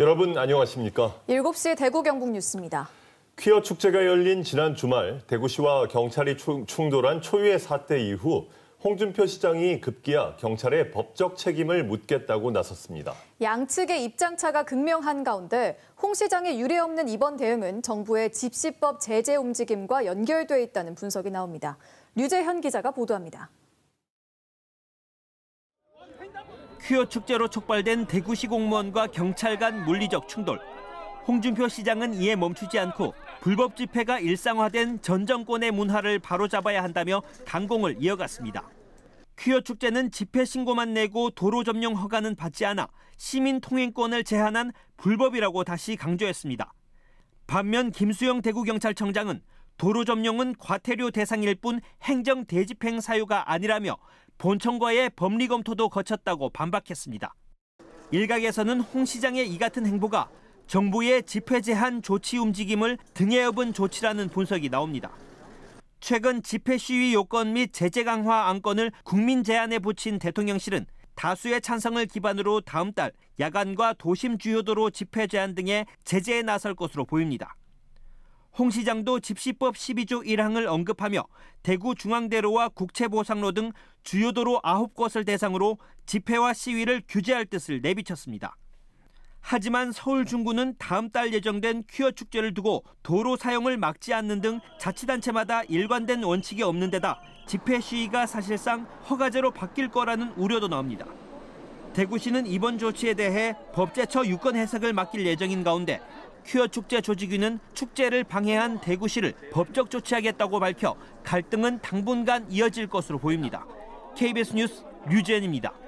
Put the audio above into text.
여러분 안녕하십니까? 7시 대구 경북 뉴스입니다. 퀴어 축제가 열린 지난 주말 대구시와 경찰이 충돌한 초유의 사태 이후 홍준표 시장이 급기야 경찰의 법적 책임을 묻겠다고 나섰습니다. 양측의 입장차가 극명한 가운데 홍 시장의 유례없는 이번 대응은 정부의 집시법 제재 움직임과 연결돼 있다는 분석이 나옵니다. 류재현 기자가 보도합니다. 퀴어 축제로 촉발된 대구시 공무원과 경찰 간 물리적 충돌. 홍준표 시장은 이에 멈추지 않고 불법 집회가 일상화된 전 정권의 문화를 바로잡아야 한다며 강공을 이어갔습니다. 퀴어 축제는 집회 신고만 내고 도로 점용 허가는 받지 않아 시민 통행권을 제한한 불법이라고 다시 강조했습니다. 반면 김수영 대구경찰청장은 도로 점용은 과태료 대상일 뿐 행정 대집행 사유가 아니라며 본청과의 법리 검토도 거쳤다고 반박했습니다. 일각에서는 홍 시장의 이 같은 행보가 정부의 집회 제한 조치 움직임을 등에 업은 조치라는 분석이 나옵니다. 최근 집회 시위 요건 및 제재 강화 안건을 국민 제안에 붙인 대통령실은 다수의 찬성을 기반으로 다음 달 야간과 도심 주요도로 집회 제한 등의 제재에 나설 것으로 보입니다. 홍 시장도 집시법 12조 1항을 언급하며 대구 중앙대로와 국채보상로 등 주요 도로 9곳을 대상으로 집회와 시위를 규제할 뜻을 내비쳤습니다. 하지만 서울 중구는 다음 달 예정된 퀴어 축제를 두고 도로 사용을 막지 않는 등 자치단체마다 일관된 원칙이 없는 데다 집회 시위가 사실상 허가제로 바뀔 거라는 우려도 나옵니다. 대구시는 이번 조치에 대해 법제처 유권 해석을 맡길 예정인 가운데 퀴어 축제 조직위는 축제를 방해한 대구시를 법적 조치하겠다고 밝혀 갈등은 당분간 이어질 것으로 보입니다. KBS 뉴스 류재현입니다.